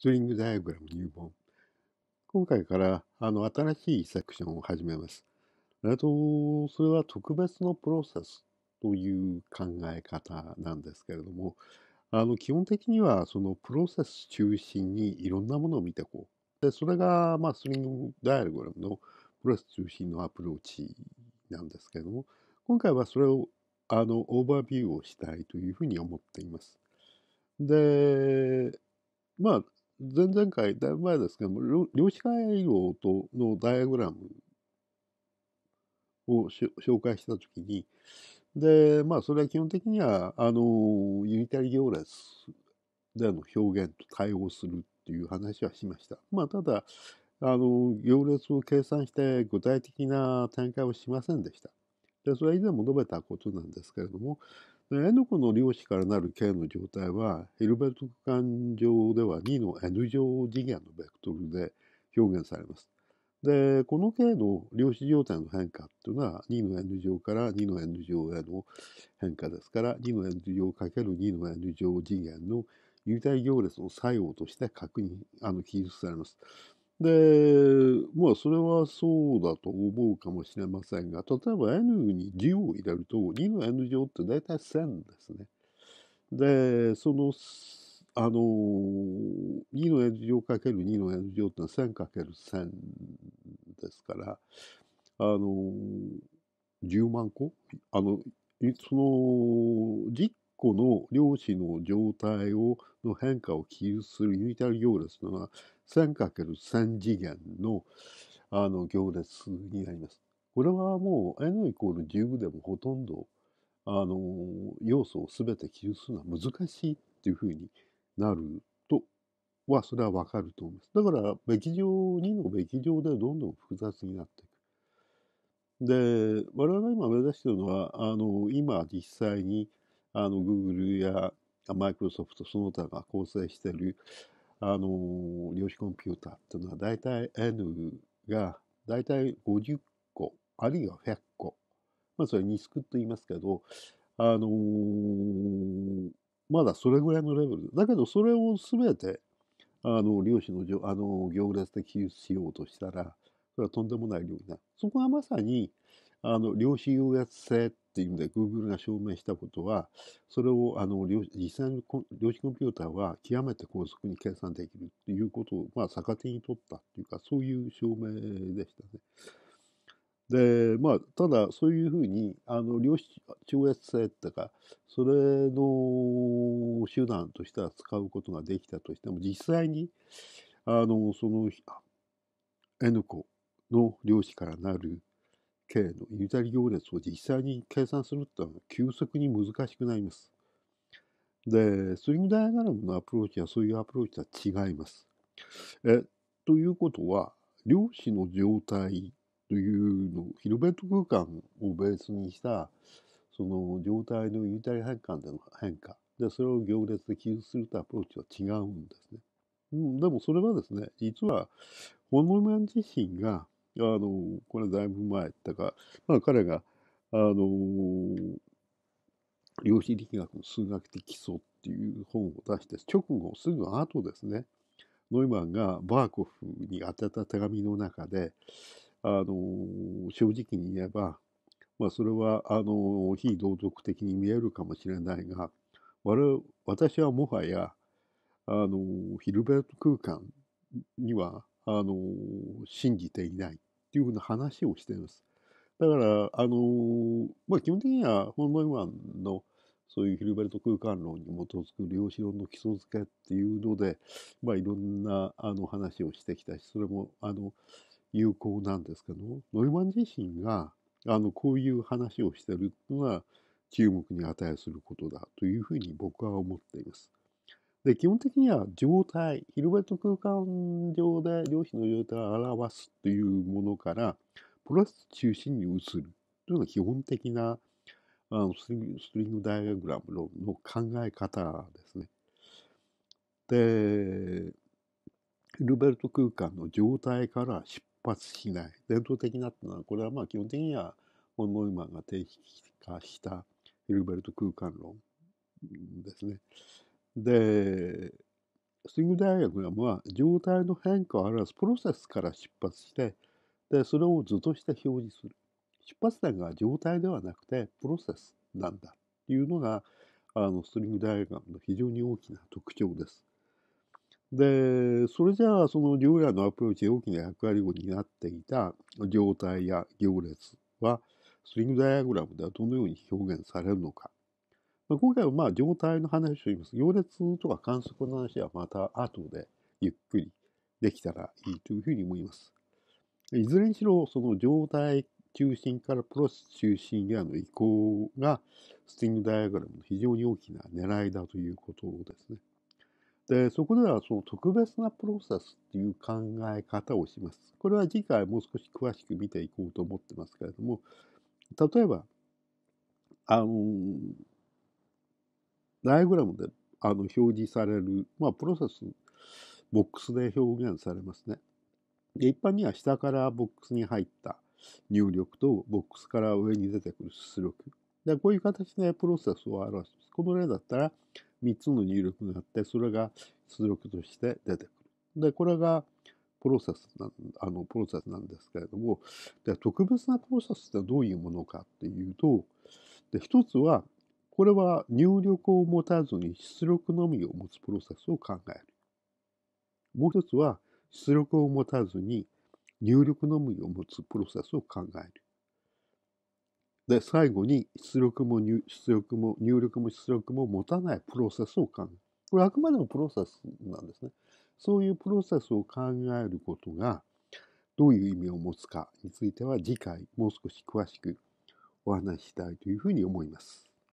ストリングダイアグラム入門。今回からあの新しいセクションを始めます。っと、それは特別のプロセスという考え方なんですけれども、あの基本的にはそのプロセス中心にいろんなものを見ていこう。でそれが、まあ、ストリングダイアグラムのプロセス中心のアプローチなんですけれども、今回はそれをあのオーバービューをしたいというふうに思っています。で、まあ、前々回、だいぶ前ですけども、量子回路とのダイアグラムを紹介したときに、で、まあ、それは基本的には、あの、ユニタリ行列での表現と対応するっていう話はしました。まあ、ただ、あの、行列を計算して具体的な展開をしませんでした。で、それは以前も述べたことなんですけれども、N 個の量子からなる K の状態はヘルベルト空間上では2の N 乗次元のベクトルで表現されます。でこの K の量子状態の変化というのは2の N 乗から2の N 乗への変化ですから2の N 乗 ×2 の N 乗次元の有体行列の作用として確認あの記述されます。で、まあ、それはそうだと思うかもしれませんが、例えば N に10を入れると、2の N 乗って大体1000ですね。で、その、あの、2の N 乗かける2の N 乗ってのは1000かける1000ですから、あの、10万個あの、その、10個の量子の状態をの変化を記述するユニタリ行列というのは 1000×3 次元のあの行列になります。これはもう n イコール10でもほとんどあの要素を全て記述するのは難しいっていうふうになるとはそれはわかると思います。だからべき上2のべき上でどんどん複雑になっていく。で我々が今目指しているのはあの今実際にあの Google や Microsoft その他が構成しているあの量子コンピューターっていうのは大体 N が大体50個あるいは100個まあそれ2スクと言いますけどあのー、まだそれぐらいのレベルだけどそれを全てあの量子のあの行列しようとしたらそれはとんでもない量になるそこがまさにあの量子優越性っていうんで Google が証明したことはそれをあの実際の量子コンピューターは極めて高速に計算できるっていうことを、まあ、逆手に取ったっていうかそういう証明でしたね。でまあ、ただそういうふうにあの量子超越性っていうかそれの手段としては使うことができたとしても実際にあのその N 個の量子からなる K のユダリ行列を実際に計算するってのは急速に難しくなります。で、スリングダイアナラムのアプローチはそういうアプローチとは違います。えということは、量子の状態というのをヒルベット空間をベースにしたその状態のユダタリ変換での変化でそれを行列で記述するとアプローチは違うんですね。うん、でもそれはですね実はホノルマン自身があのこれだいぶ前だから、まあ、彼があの量子力学の数学的基礎っていう本を出して直後すぐ後ですねノイマンがバーコフに宛てた手紙の中であの正直に言えば、まあ、それはあの非道徳的に見えるかもしれないが我私はもはやあのヒルベルト空間にはあの信じていないっていうふうな話をしています。だから、あのまあ、基本的にはホンノイマンのそういうヒルベルト空間論に基づく量子論の基礎付けっていうので、まあ、いろんなあの話をしてきたしそれもあの有効なんですけどノイマン自身があのこういう話をしてるのは注目に値することだというふうに僕は思っています。で、基本的には状態、ヒルベルト空間上で量子の状態を表すというものから、プロス中心に移るというのが基本的なあのストリングダイアグラムのの考え方ですね。で、ヒルベルト空間の状態から出発しない。伝統的ないうのは、これはまあ基本的にはフン・ノイマンが定義化したヒルベルト空間論ですね。でスイングダイアグラムは状態の変化を表すプロセスから出発してでそれを図として表示する出発点が状態ではなくてプロセスなんだっていうのがあのスイリングダイアグラムの非常に大きな特徴です。でそれじゃあその両親のアプローチで大きな役割を担っていた状態や行列はスイリングダイアグラムではどのように表現されるのかまあ、今回はまあ状態の話をします。行列とか観測の話はまた後でゆっくりできたらいいというふうに思います。いずれにしろその状態中心からプロセス中心への移行がスティングダイアグラムの非常に大きな狙いだということですね。で、そこではその特別なプロセスっていう考え方をします。これは次回もう少し詳しく見ていこうと思ってますけれども、例えば、あの、ダイアグラムであの表示される、まあ、プロセス、ボックスで表現されますね。で一般には下からボックスに入った入力と、ボックスから上に出てくる出力。でこういう形でプロセスを表します。この例だったら3つの入力があって、それが出力として出てくる。で、これがプロセスなあのプロセスなんですけれどもで特別なプロセスってどういうものかっていうとで一つはこれは入力を持たずに出力のみを持つプロセスを考える。もう一つは出力を持たずに入力のみを持つプロセスを考える。で、最後に出力も入出力も入力も出力も持たないプロセスを考える。これあくまでもプロセスなんですね。そういうプロセスを考えることがどういう意味を持つかについては次回もう少し詳しくお話ししたいというふうに思います。